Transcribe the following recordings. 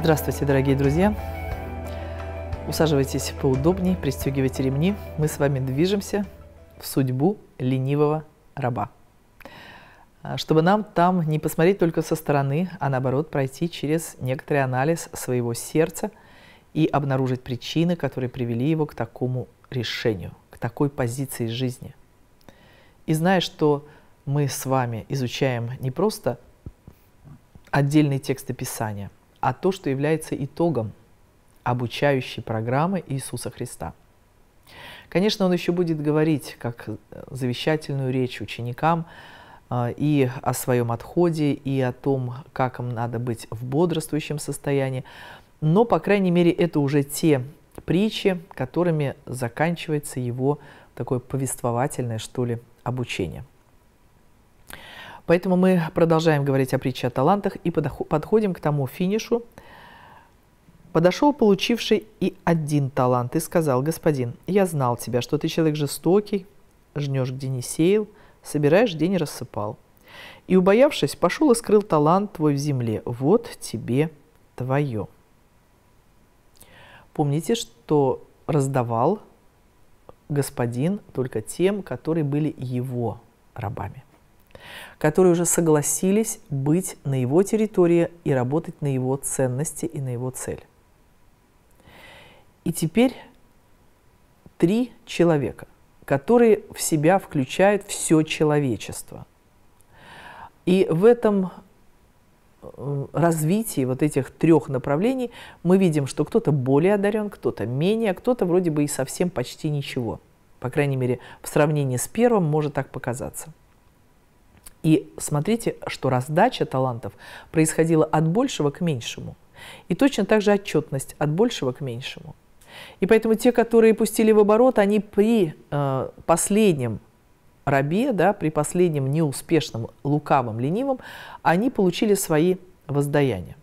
Здравствуйте, дорогие друзья! Усаживайтесь поудобнее, пристегивайте ремни. Мы с вами движемся в судьбу ленивого раба. А, чтобы нам там не посмотреть только со стороны, а наоборот пройти через некоторый анализ своего сердца и обнаружить причины, которые привели его к такому решению, к такой позиции жизни. И зная, что мы с вами изучаем не просто отдельные тексты Писания – а то, что является итогом обучающей программы Иисуса Христа. Конечно, он еще будет говорить, как завещательную речь ученикам, а, и о своем отходе, и о том, как им надо быть в бодрствующем состоянии. Но, по крайней мере, это уже те притчи, которыми заканчивается его такое повествовательное, что ли, обучение. Поэтому мы продолжаем говорить о притче о талантах и подходим к тому финишу. Подошел получивший и один талант и сказал, «Господин, я знал тебя, что ты человек жестокий, жнешь, где не сеял, собираешь, где не рассыпал. И, убоявшись, пошел и скрыл талант твой в земле. Вот тебе твое». Помните, что раздавал господин только тем, которые были его рабами которые уже согласились быть на его территории и работать на его ценности и на его цель. И теперь три человека, которые в себя включают все человечество. И в этом э, развитии вот этих трех направлений мы видим, что кто-то более одарен, кто-то менее, а кто-то вроде бы и совсем почти ничего. По крайней мере, в сравнении с первым может так показаться. И смотрите, что раздача талантов происходила от большего к меньшему. И точно так же отчетность от большего к меньшему. И поэтому те, которые пустили в оборот, они при э, последнем рабе, да, при последнем неуспешном, лукавом, ленивом, они получили свои воздаяния.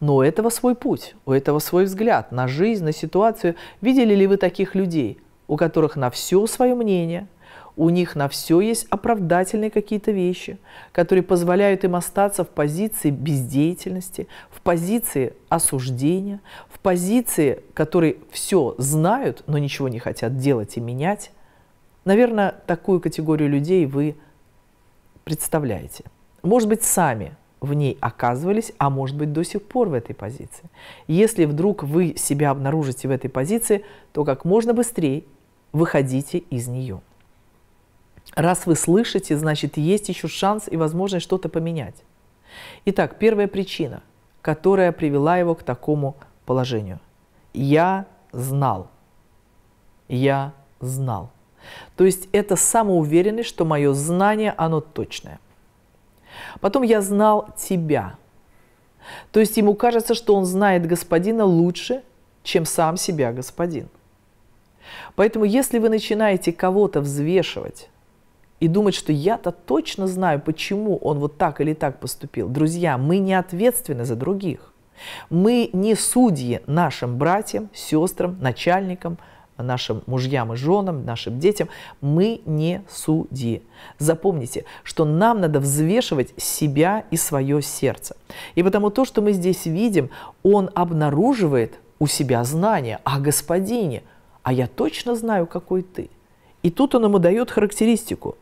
Но у этого свой путь, у этого свой взгляд на жизнь, на ситуацию. Видели ли вы таких людей, у которых на все свое мнение – у них на все есть оправдательные какие-то вещи, которые позволяют им остаться в позиции бездеятельности, в позиции осуждения, в позиции, которые все знают, но ничего не хотят делать и менять. Наверное, такую категорию людей вы представляете. Может быть, сами в ней оказывались, а может быть до сих пор в этой позиции. Если вдруг вы себя обнаружите в этой позиции, то как можно быстрее выходите из нее. Раз вы слышите, значит, есть еще шанс и возможность что-то поменять. Итак, первая причина, которая привела его к такому положению. Я знал. Я знал. То есть это самоуверенность, что мое знание, оно точное. Потом я знал тебя. То есть ему кажется, что он знает господина лучше, чем сам себя господин. Поэтому если вы начинаете кого-то взвешивать, и думать, что я-то точно знаю, почему он вот так или так поступил. Друзья, мы не ответственны за других. Мы не судьи нашим братьям, сестрам, начальникам, нашим мужьям и женам, нашим детям. Мы не судьи. Запомните, что нам надо взвешивать себя и свое сердце. И потому то, что мы здесь видим, он обнаруживает у себя знания о «А, господине. А я точно знаю, какой ты. И тут он ему дает характеристику –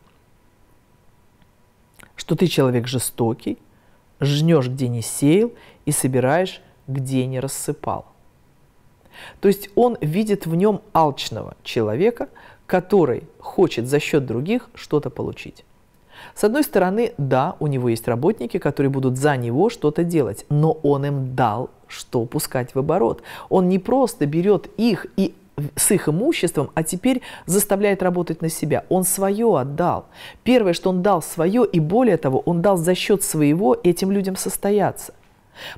что ты человек жестокий, жнешь, где не сеял, и собираешь, где не рассыпал. То есть он видит в нем алчного человека, который хочет за счет других что-то получить. С одной стороны, да, у него есть работники, которые будут за него что-то делать, но он им дал что пускать в оборот. Он не просто берет их и с их имуществом, а теперь заставляет работать на себя. Он свое отдал. Первое, что он дал свое, и более того, он дал за счет своего этим людям состояться.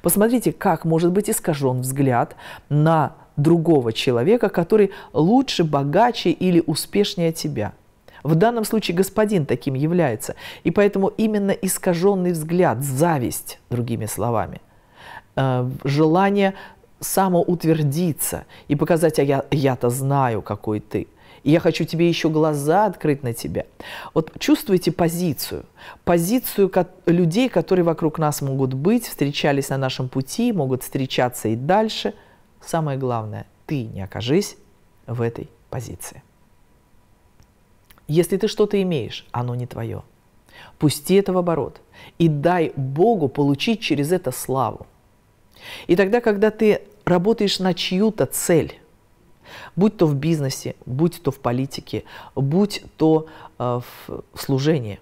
Посмотрите, как может быть искажен взгляд на другого человека, который лучше, богаче или успешнее тебя. В данном случае господин таким является. И поэтому именно искаженный взгляд, зависть, другими словами э, – желание самоутвердиться и показать, а я, я-то знаю, какой ты. И я хочу тебе еще глаза открыть на тебя. Вот чувствуйте позицию, позицию людей, которые вокруг нас могут быть, встречались на нашем пути, могут встречаться и дальше. Самое главное, ты не окажись в этой позиции. Если ты что-то имеешь, оно не твое. Пусти это в оборот и дай Богу получить через это славу. И тогда, когда ты работаешь на чью-то цель, будь то в бизнесе, будь то в политике, будь то э, в служении.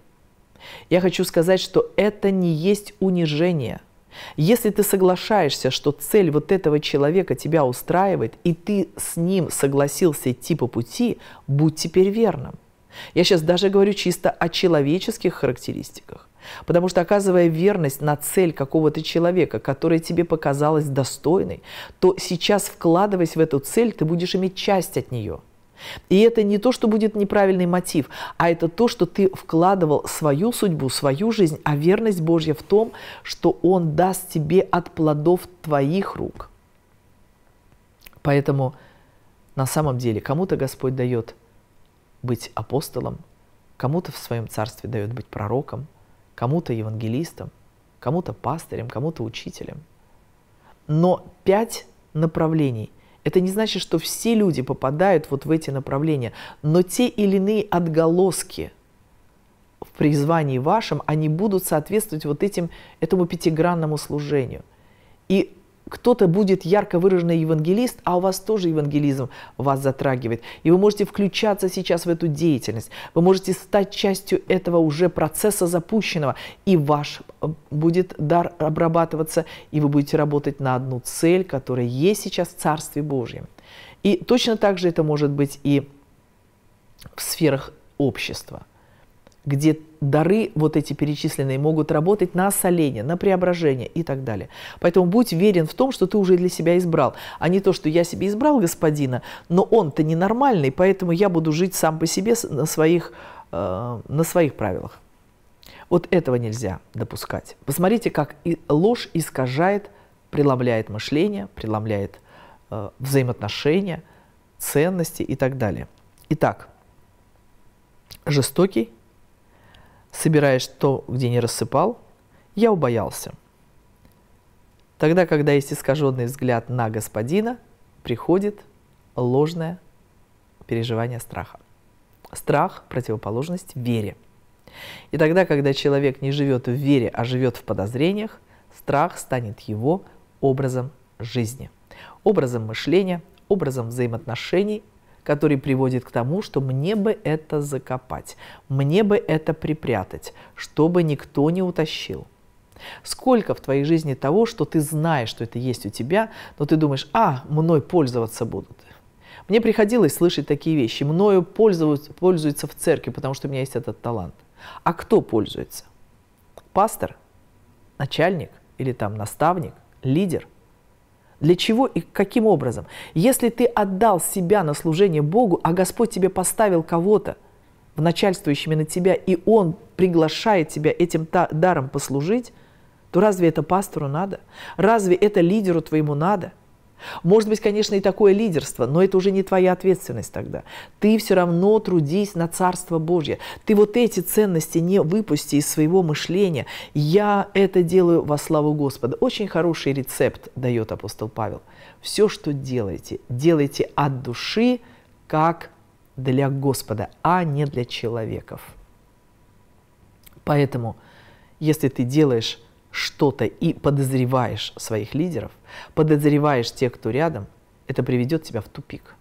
Я хочу сказать, что это не есть унижение. Если ты соглашаешься, что цель вот этого человека тебя устраивает, и ты с ним согласился идти по пути, будь теперь верным. Я сейчас даже говорю чисто о человеческих характеристиках. Потому что оказывая верность на цель какого-то человека, которая тебе показалась достойной, то сейчас, вкладываясь в эту цель, ты будешь иметь часть от нее. И это не то, что будет неправильный мотив, а это то, что ты вкладывал свою судьбу, свою жизнь, а верность Божья в том, что Он даст тебе от плодов твоих рук. Поэтому на самом деле кому-то Господь дает быть апостолом, кому-то в своем царстве дает быть пророком – кому-то евангелистом, кому-то пастырем, кому-то учителем. Но пять направлений. Это не значит, что все люди попадают вот в эти направления, но те или иные отголоски в призвании вашем, они будут соответствовать вот этим, этому пятигранному служению. И кто-то будет ярко выраженный евангелист, а у вас тоже евангелизм вас затрагивает. И вы можете включаться сейчас в эту деятельность. Вы можете стать частью этого уже процесса запущенного. И ваш э, будет дар обрабатываться, и вы будете работать на одну цель, которая есть сейчас в Царстве Божьем. И точно так же это может быть и в сферах общества – где дары вот эти перечисленные могут работать на осоление, на преображение и так далее. Поэтому будь верен в том, что ты уже для себя избрал, а не то, что я себе избрал господина, но он-то ненормальный, поэтому я буду жить сам по себе на своих, э, на своих правилах. Вот этого нельзя допускать. Посмотрите, как и ложь искажает, преломляет мышление, преломляет э, взаимоотношения, ценности и так далее. Итак, жестокий, собираешь то, где не рассыпал, я убоялся. Тогда, когда есть искаженный взгляд на господина, приходит ложное переживание страха. Страх – противоположность вере. И тогда, когда человек не живет в вере, а живет в подозрениях, страх станет его образом жизни, образом мышления, образом взаимоотношений который приводит к тому, что мне бы это закопать, мне бы это припрятать, чтобы никто не утащил. Сколько в твоей жизни того, что ты знаешь, что это есть у тебя, но ты думаешь, а, мной пользоваться будут. Мне приходилось слышать такие вещи. Мною пользуются, пользуются в церкви, потому что у меня есть этот талант. А кто пользуется? Пастор? Начальник? Или там наставник? Лидер? Для чего и каким образом? Если ты отдал себя на служение Богу, а Господь тебе поставил кого-то в начальствующими на тебя, и Он приглашает тебя этим даром послужить, то разве это пастору надо? Разве это лидеру твоему надо? Может быть, конечно, и такое лидерство, но это уже не твоя ответственность тогда. Ты все равно трудись на Царство Божье. Ты вот эти ценности не выпусти из своего мышления. Я это делаю во славу Господа. Очень хороший рецепт дает апостол Павел. Все, что делаете, делайте от души, как для Господа, а не для человеков. Поэтому, если ты делаешь что-то и подозреваешь своих лидеров, подозреваешь тех, кто рядом, это приведет тебя в тупик.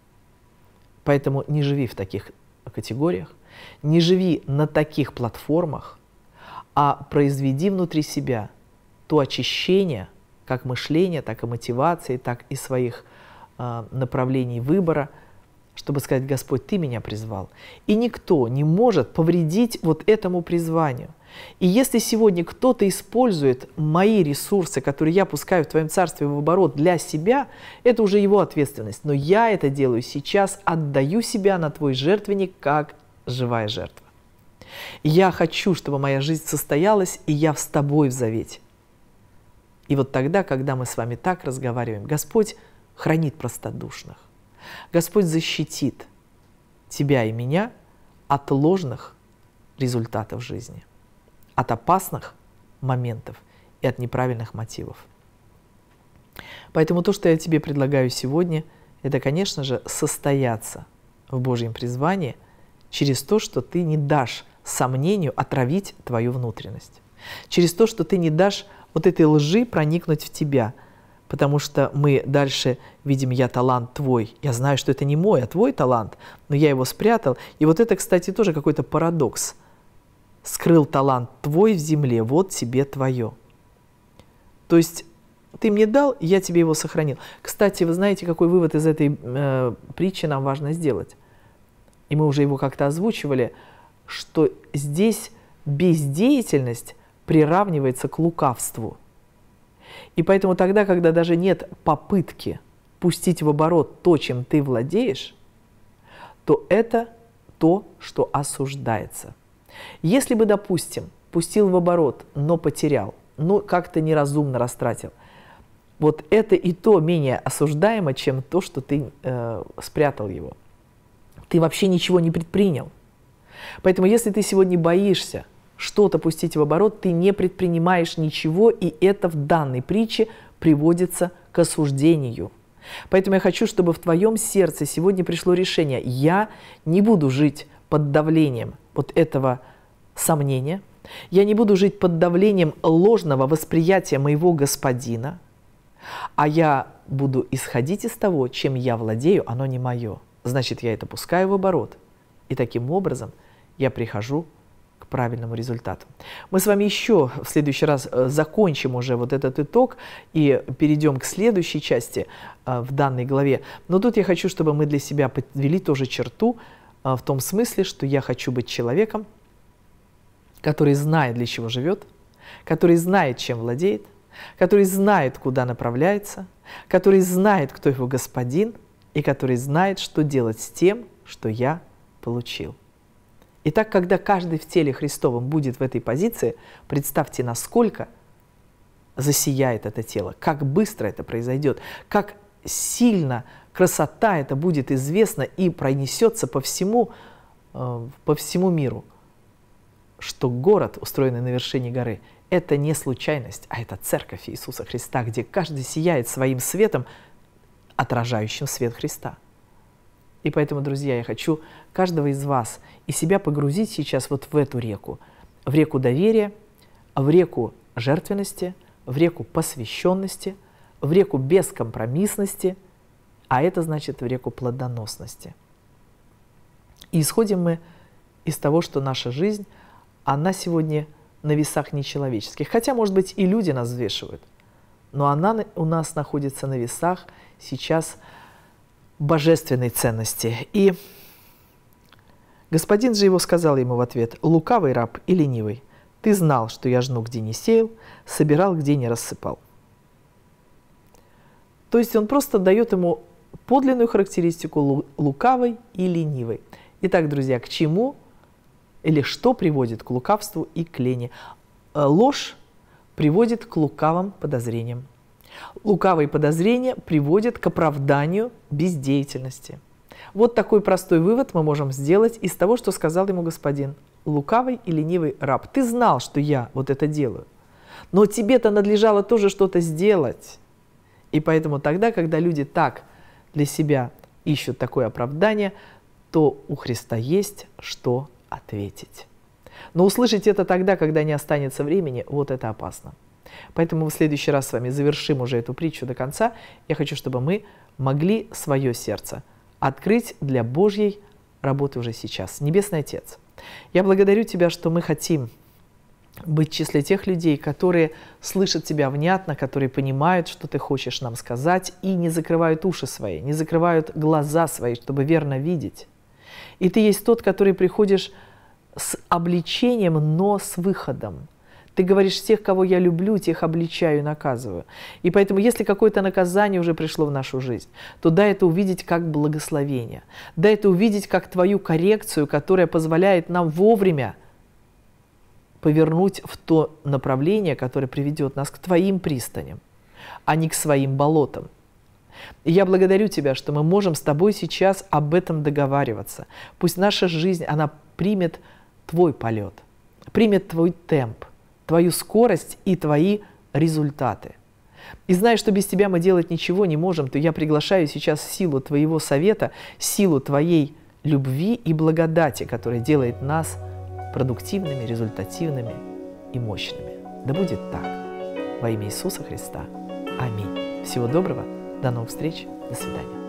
Поэтому не живи в таких категориях, не живи на таких платформах, а произведи внутри себя то очищение как мышления, так и мотивации, так и своих э, направлений выбора, чтобы сказать, Господь, ты меня призвал. И никто не может повредить вот этому призванию. И если сегодня кто-то использует мои ресурсы, которые я пускаю в твоем царстве в оборот для себя, это уже его ответственность. Но я это делаю сейчас, отдаю себя на твой жертвенник как живая жертва. Я хочу, чтобы моя жизнь состоялась, и я с тобой в завете. И вот тогда, когда мы с вами так разговариваем, Господь хранит простодушных. Господь защитит тебя и меня от ложных результатов жизни от опасных моментов и от неправильных мотивов. Поэтому то, что я тебе предлагаю сегодня, это, конечно же, состояться в Божьем призвании через то, что ты не дашь сомнению отравить твою внутренность. Через то, что ты не дашь вот этой лжи проникнуть в тебя, потому что мы дальше видим «я талант твой». Я знаю, что это не мой, а твой талант, но я его спрятал. И вот это, кстати, тоже какой-то парадокс – скрыл талант твой в земле, вот тебе твое. То есть ты мне дал, я тебе его сохранил. Кстати, вы знаете, какой вывод из этой э, притчи нам важно сделать? И мы уже его как-то озвучивали, что здесь бездеятельность приравнивается к лукавству. И поэтому тогда, когда даже нет попытки пустить в оборот то, чем ты владеешь, то это то, что осуждается. Если бы, допустим, пустил в оборот, но потерял, но как-то неразумно растратил, вот это и то менее осуждаемо, чем то, что ты э, спрятал его. Ты вообще ничего не предпринял. Поэтому если ты сегодня боишься что-то пустить в оборот, ты не предпринимаешь ничего, и это в данной притче приводится к осуждению. Поэтому я хочу, чтобы в твоем сердце сегодня пришло решение. Я не буду жить под давлением вот этого сомнения, я не буду жить под давлением ложного восприятия моего господина, а я буду исходить из того, чем я владею, оно не мое. Значит, я это пускаю в оборот. И таким образом я прихожу к правильному результату. Мы с вами еще в следующий раз э, закончим уже вот этот итог и перейдем к следующей части э, в данной главе. Но тут я хочу, чтобы мы для себя подвели тоже черту, а в том смысле, что я хочу быть человеком, который знает, для чего живет, который знает, чем владеет, который знает, куда направляется, который знает, кто его господин, и который знает, что делать с тем, что я получил. Итак, когда каждый в теле Христовом будет в этой позиции, представьте, насколько засияет это тело, как быстро это произойдет, как сильно красота это будет известна и пронесется по всему, э, по всему миру, что город, устроенный на вершине горы, это не случайность, а это церковь Иисуса Христа, где каждый сияет своим светом, отражающим свет Христа. И поэтому, друзья, я хочу каждого из вас и себя погрузить сейчас вот в эту реку, в реку доверия, в реку жертвенности, в реку посвященности, в реку бескомпромиссности – а это значит в реку плодоносности. И исходим мы из того, что наша жизнь, она сегодня на весах нечеловеческих. Хотя, может быть, и люди нас взвешивают, но она у нас находится на весах сейчас божественной ценности. И господин же его сказал ему в ответ, «Лукавый раб и ленивый, ты знал, что я жну, где не сеял, собирал, где не рассыпал». То есть он просто дает ему подлинную характеристику лукавой и ленивой. Итак, друзья, к чему или что приводит к лукавству и к лени? Э, ложь приводит к лукавым подозрениям. Лукавые подозрения приводят к оправданию бездеятельности. Вот такой простой вывод мы можем сделать из того, что сказал ему господин. Лукавый и ленивый раб, ты знал, что я вот это делаю, но тебе-то надлежало тоже что-то сделать. И поэтому тогда, когда люди так – для себя ищут такое оправдание, то у Христа есть что ответить. Но услышать это тогда, когда не останется времени, вот это опасно. Поэтому в следующий раз с вами завершим уже эту притчу до конца. Я хочу, чтобы мы могли свое сердце открыть для Божьей работы уже сейчас. Небесный Отец, я благодарю Тебя, что мы хотим быть в числе тех людей, которые слышат тебя внятно, которые понимают, что ты хочешь нам сказать, и не закрывают уши свои, не закрывают глаза свои, чтобы верно видеть. И ты есть тот, который приходишь с обличением, но с выходом. Ты говоришь, всех, кого я люблю, тех обличаю и наказываю. И поэтому, если какое-то наказание уже пришло в нашу жизнь, то дай это увидеть как благословение. Дай это увидеть как твою коррекцию, которая позволяет нам вовремя – повернуть в то направление, которое приведет нас к Твоим пристаням, а не к своим болотам. И я благодарю Тебя, что мы можем с Тобой сейчас об этом договариваться. Пусть наша жизнь, она примет Твой полет, примет Твой темп, Твою скорость и Твои результаты. И зная, что без Тебя мы делать ничего не можем, то я приглашаю сейчас силу Твоего совета, силу Твоей любви и благодати, которая делает нас – продуктивными, результативными и мощными. Да будет так. Во имя Иисуса Христа. Аминь. Всего доброго. До новых встреч. До свидания.